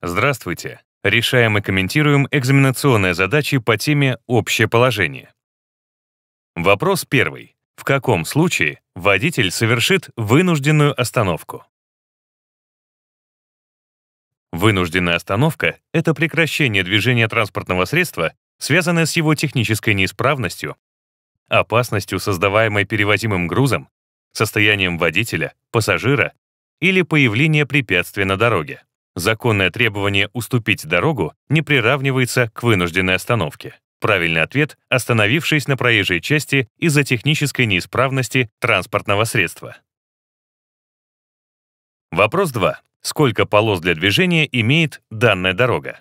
Здравствуйте! Решаем и комментируем экзаменационные задачи по теме «Общее положение». Вопрос первый. В каком случае водитель совершит вынужденную остановку? Вынужденная остановка — это прекращение движения транспортного средства, связанное с его технической неисправностью, опасностью, создаваемой перевозимым грузом, состоянием водителя, пассажира или появление препятствия на дороге. Законное требование уступить дорогу не приравнивается к вынужденной остановке. Правильный ответ — остановившись на проезжей части из-за технической неисправности транспортного средства. Вопрос 2. Сколько полос для движения имеет данная дорога?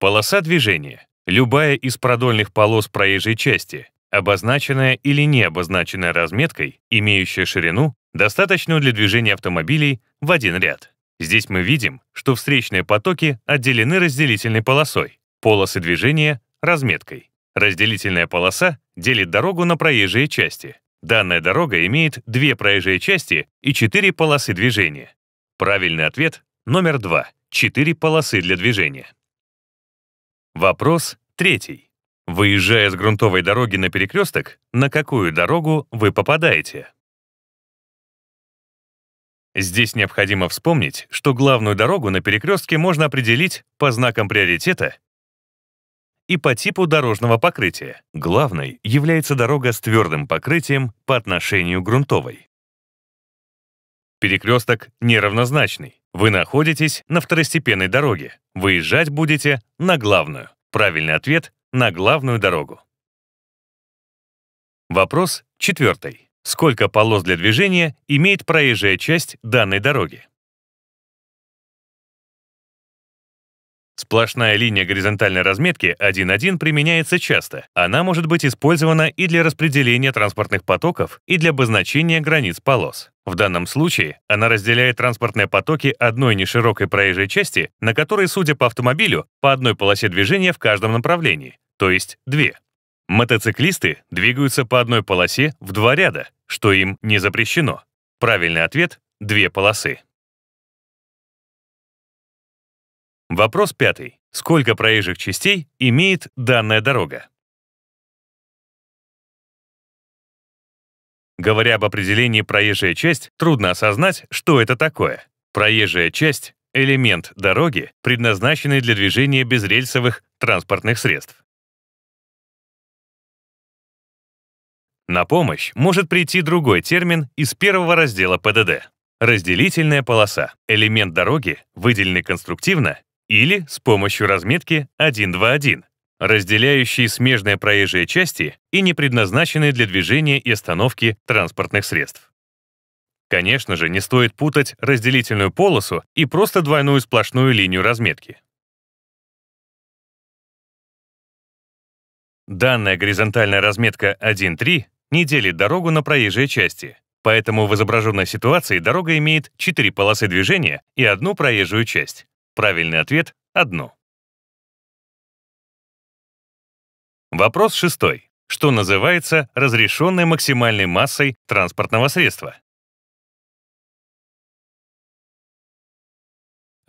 Полоса движения — любая из продольных полос проезжей части, Обозначенная или не обозначенная разметкой, имеющая ширину, достаточную для движения автомобилей в один ряд. Здесь мы видим, что встречные потоки отделены разделительной полосой, полосы движения — разметкой. Разделительная полоса делит дорогу на проезжие части. Данная дорога имеет две проезжие части и четыре полосы движения. Правильный ответ — номер два — четыре полосы для движения. Вопрос третий. Выезжая с грунтовой дороги на перекресток, на какую дорогу вы попадаете? Здесь необходимо вспомнить, что главную дорогу на перекрестке можно определить по знакам приоритета и по типу дорожного покрытия. Главной является дорога с твердым покрытием по отношению к грунтовой. Перекресток неравнозначный. Вы находитесь на второстепенной дороге. Выезжать будете на главную. Правильный ответ на главную дорогу. Вопрос четвертый. Сколько полос для движения имеет проезжая часть данной дороги? Сплошная линия горизонтальной разметки 1.1 применяется часто. Она может быть использована и для распределения транспортных потоков, и для обозначения границ полос. В данном случае она разделяет транспортные потоки одной неширокой проезжей части, на которой, судя по автомобилю, по одной полосе движения в каждом направлении, то есть две. Мотоциклисты двигаются по одной полосе в два ряда, что им не запрещено. Правильный ответ — две полосы. Вопрос пятый. Сколько проезжих частей имеет данная дорога? Говоря об определении проезжая часть, трудно осознать, что это такое. Проезжая часть — элемент дороги, предназначенный для движения безрельсовых транспортных средств. На помощь может прийти другой термин из первого раздела ПДД. Разделительная полоса — элемент дороги, выделенный конструктивно или с помощью разметки 121, разделяющий смежные проезжие части и не предназначенные для движения и остановки транспортных средств. Конечно же, не стоит путать разделительную полосу и просто двойную сплошную линию разметки. Данная горизонтальная разметка 1.3 не делит дорогу на проезжие части. Поэтому в изображенной ситуации дорога имеет 4 полосы движения и одну проезжую часть. Правильный ответ — одну. Вопрос шестой. Что называется разрешенной максимальной массой транспортного средства?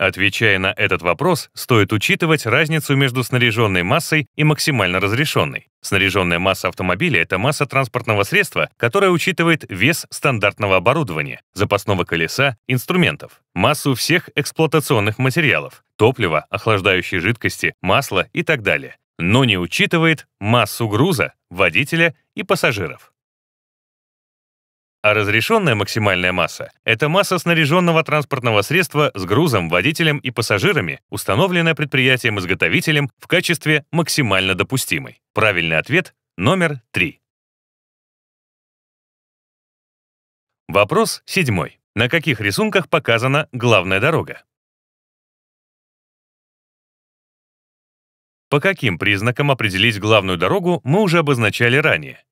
Отвечая на этот вопрос, стоит учитывать разницу между снаряженной массой и максимально разрешенной. Снаряженная масса автомобиля — это масса транспортного средства, которая учитывает вес стандартного оборудования, запасного колеса, инструментов, массу всех эксплуатационных материалов, топлива, охлаждающей жидкости, масла и так далее, но не учитывает массу груза, водителя и пассажиров. А разрешенная максимальная масса — это масса снаряженного транспортного средства с грузом, водителем и пассажирами, установленная предприятием-изготовителем в качестве максимально допустимой. Правильный ответ — номер три. Вопрос седьмой. На каких рисунках показана главная дорога? По каким признакам определить главную дорогу мы уже обозначали ранее?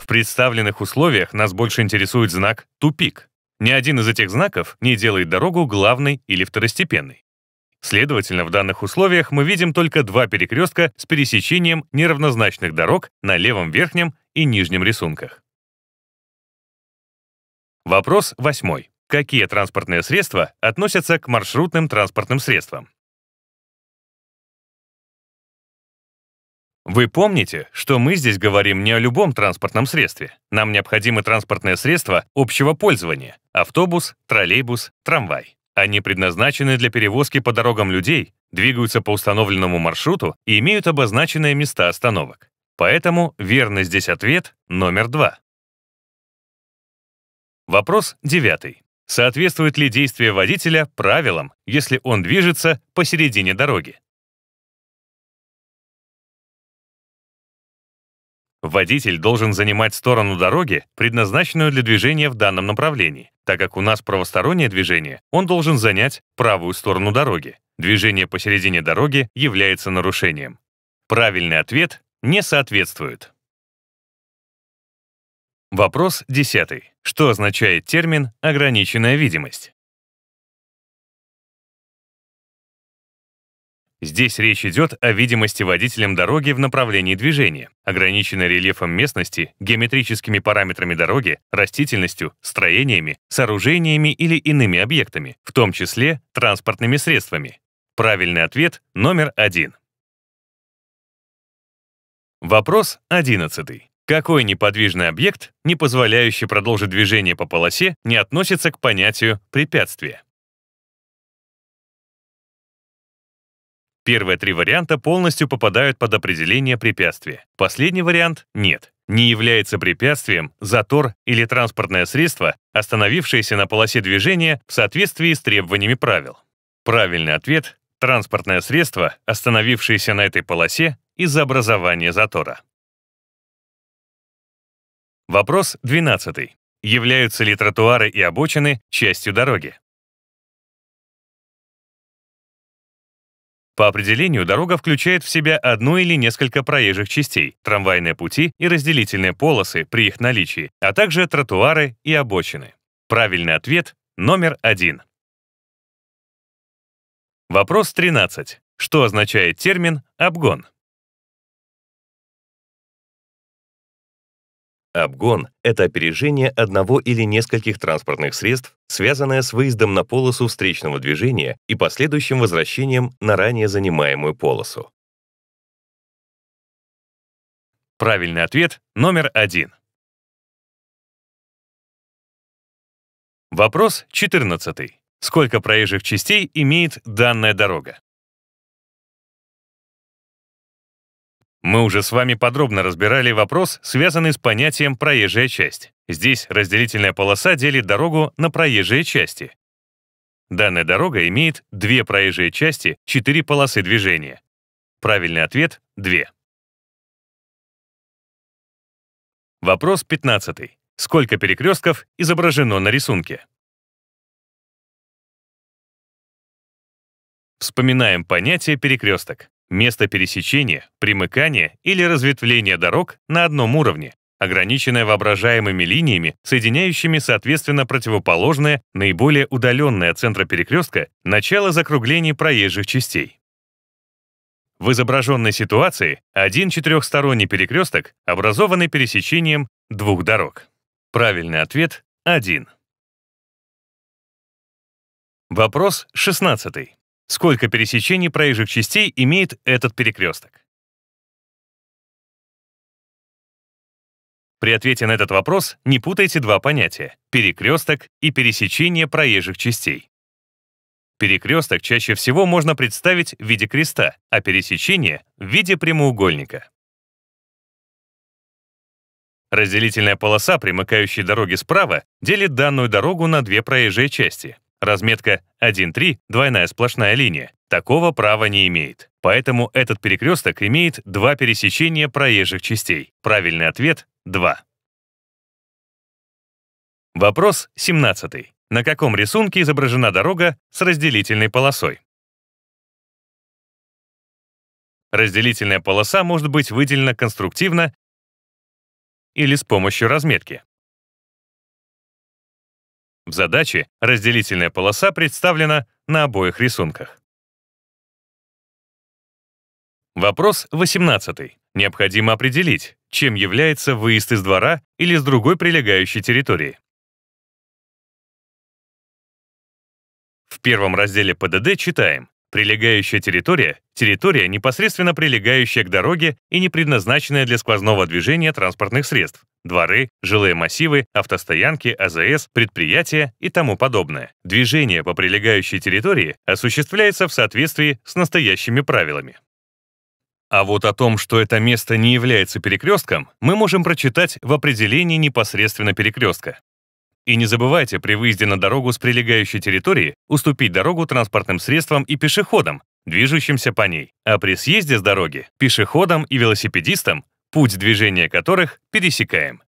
В представленных условиях нас больше интересует знак «тупик». Ни один из этих знаков не делает дорогу главной или второстепенной. Следовательно, в данных условиях мы видим только два перекрестка с пересечением неравнозначных дорог на левом верхнем и нижнем рисунках. Вопрос восьмой. Какие транспортные средства относятся к маршрутным транспортным средствам? Вы помните, что мы здесь говорим не о любом транспортном средстве. Нам необходимы транспортные средства общего пользования — автобус, троллейбус, трамвай. Они предназначены для перевозки по дорогам людей, двигаются по установленному маршруту и имеют обозначенные места остановок. Поэтому верный здесь ответ номер два. Вопрос девятый. Соответствует ли действие водителя правилам, если он движется посередине дороги? Водитель должен занимать сторону дороги, предназначенную для движения в данном направлении. Так как у нас правостороннее движение, он должен занять правую сторону дороги. Движение посередине дороги является нарушением. Правильный ответ не соответствует. Вопрос 10. Что означает термин «ограниченная видимость»? Здесь речь идет о видимости водителям дороги в направлении движения, ограниченной рельефом местности, геометрическими параметрами дороги, растительностью, строениями, сооружениями или иными объектами, в том числе транспортными средствами. Правильный ответ номер один. Вопрос одиннадцатый. Какой неподвижный объект, не позволяющий продолжить движение по полосе, не относится к понятию «препятствие»? Первые три варианта полностью попадают под определение препятствия. Последний вариант — нет. Не является препятствием затор или транспортное средство, остановившееся на полосе движения в соответствии с требованиями правил. Правильный ответ — транспортное средство, остановившееся на этой полосе из-за образования затора. Вопрос 12. Являются ли тротуары и обочины частью дороги? По определению, дорога включает в себя одну или несколько проезжих частей, трамвайные пути и разделительные полосы при их наличии, а также тротуары и обочины. Правильный ответ номер один. Вопрос 13. Что означает термин «обгон»? Обгон — это опережение одного или нескольких транспортных средств, связанное с выездом на полосу встречного движения и последующим возвращением на ранее занимаемую полосу. Правильный ответ номер один. Вопрос 14. Сколько проезжих частей имеет данная дорога? Мы уже с вами подробно разбирали вопрос, связанный с понятием «проезжая часть». Здесь разделительная полоса делит дорогу на проезжие части. Данная дорога имеет две проезжие части, четыре полосы движения. Правильный ответ — две. Вопрос 15. Сколько перекрестков изображено на рисунке? Вспоминаем понятие перекресток. Место пересечения, примыкания или разветвления дорог на одном уровне, ограниченное воображаемыми линиями, соединяющими соответственно противоположное, наиболее удаленное от центра перекрестка, начало закругления проезжих частей. В изображенной ситуации один четырехсторонний перекресток, образованный пересечением двух дорог. Правильный ответ — один. Вопрос 16 сколько пересечений проезжих частей имеет этот перекресток. При ответе на этот вопрос не путайте два понятия — перекресток и пересечение проезжих частей. Перекресток чаще всего можно представить в виде креста, а пересечение — в виде прямоугольника. Разделительная полоса, примыкающая дороги справа, делит данную дорогу на две проезжие части Разметка 1.3, двойная сплошная линия, такого права не имеет. Поэтому этот перекресток имеет два пересечения проезжих частей. Правильный ответ — 2. Вопрос 17. На каком рисунке изображена дорога с разделительной полосой? Разделительная полоса может быть выделена конструктивно или с помощью разметки. В задаче разделительная полоса представлена на обоих рисунках. Вопрос 18. Необходимо определить, чем является выезд из двора или с другой прилегающей территории. В первом разделе ПДД читаем Прилегающая территория — территория, непосредственно прилегающая к дороге и не предназначенная для сквозного движения транспортных средств — дворы, жилые массивы, автостоянки, АЗС, предприятия и тому подобное. Движение по прилегающей территории осуществляется в соответствии с настоящими правилами. А вот о том, что это место не является перекрестком, мы можем прочитать в определении непосредственно перекрестка. И не забывайте при выезде на дорогу с прилегающей территории уступить дорогу транспортным средствам и пешеходам, движущимся по ней, а при съезде с дороги – пешеходам и велосипедистам, путь движения которых пересекаем.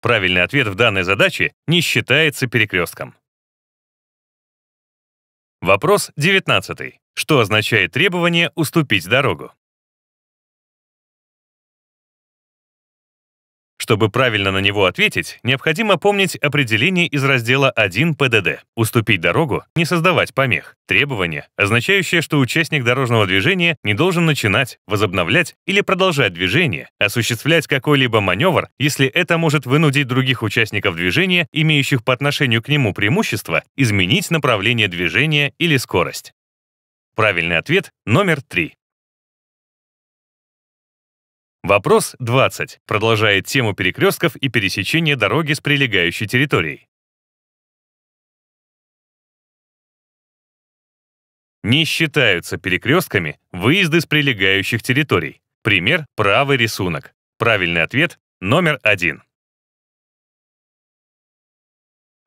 Правильный ответ в данной задаче не считается перекрестком. Вопрос 19. Что означает требование «уступить дорогу»? Чтобы правильно на него ответить, необходимо помнить определение из раздела 1 ПДД «Уступить дорогу, не создавать помех». Требование, означающее, что участник дорожного движения не должен начинать, возобновлять или продолжать движение, осуществлять какой-либо маневр, если это может вынудить других участников движения, имеющих по отношению к нему преимущество, изменить направление движения или скорость. Правильный ответ номер три. Вопрос 20 продолжает тему перекрестков и пересечения дороги с прилегающей территорией. Не считаются перекрестками выезды с прилегающих территорий. Пример — правый рисунок. Правильный ответ — номер один.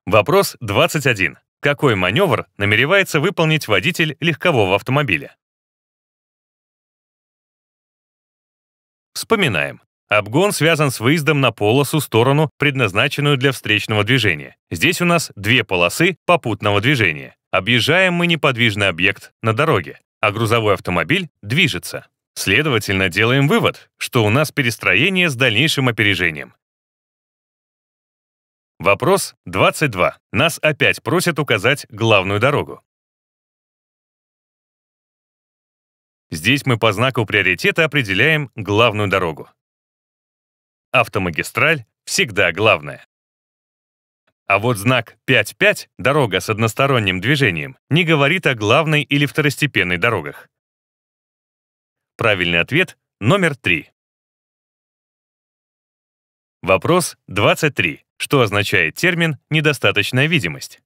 Вопрос 21. Какой маневр намеревается выполнить водитель легкового автомобиля? Вспоминаем. Обгон связан с выездом на полосу сторону, предназначенную для встречного движения. Здесь у нас две полосы попутного движения. Объезжаем мы неподвижный объект на дороге, а грузовой автомобиль движется. Следовательно, делаем вывод, что у нас перестроение с дальнейшим опережением. Вопрос 22. Нас опять просят указать главную дорогу. Здесь мы по знаку приоритета определяем главную дорогу. Автомагистраль всегда главная. А вот знак 5.5, дорога с односторонним движением, не говорит о главной или второстепенной дорогах. Правильный ответ номер 3. Вопрос 23. Что означает термин «недостаточная видимость»?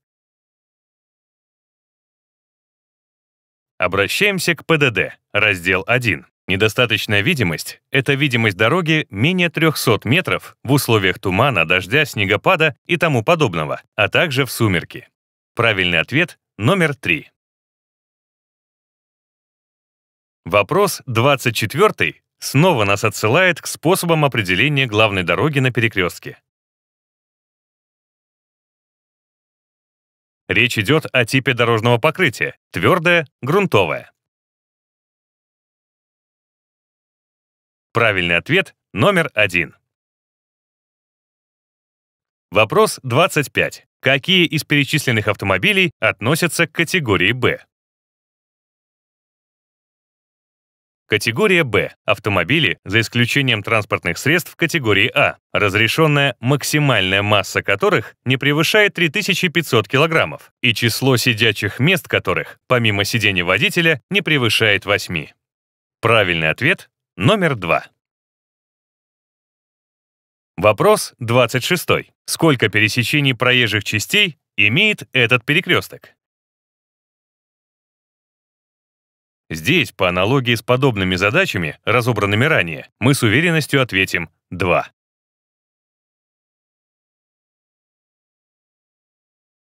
Обращаемся к ПДД, раздел 1. Недостаточная видимость — это видимость дороги менее 300 метров в условиях тумана, дождя, снегопада и тому подобного, а также в сумерки. Правильный ответ — номер 3. Вопрос 24 снова нас отсылает к способам определения главной дороги на перекрестке. Речь идет о типе дорожного покрытия — твердое, грунтовое. Правильный ответ номер один. Вопрос 25. Какие из перечисленных автомобилей относятся к категории «Б»? Категория «Б» — автомобили, за исключением транспортных средств категории «А», разрешенная максимальная масса которых не превышает 3500 кг и число сидячих мест которых, помимо сидений водителя, не превышает 8. Правильный ответ — номер 2. Вопрос 26. Сколько пересечений проезжих частей имеет этот перекресток? Здесь, по аналогии с подобными задачами, разобранными ранее, мы с уверенностью ответим два.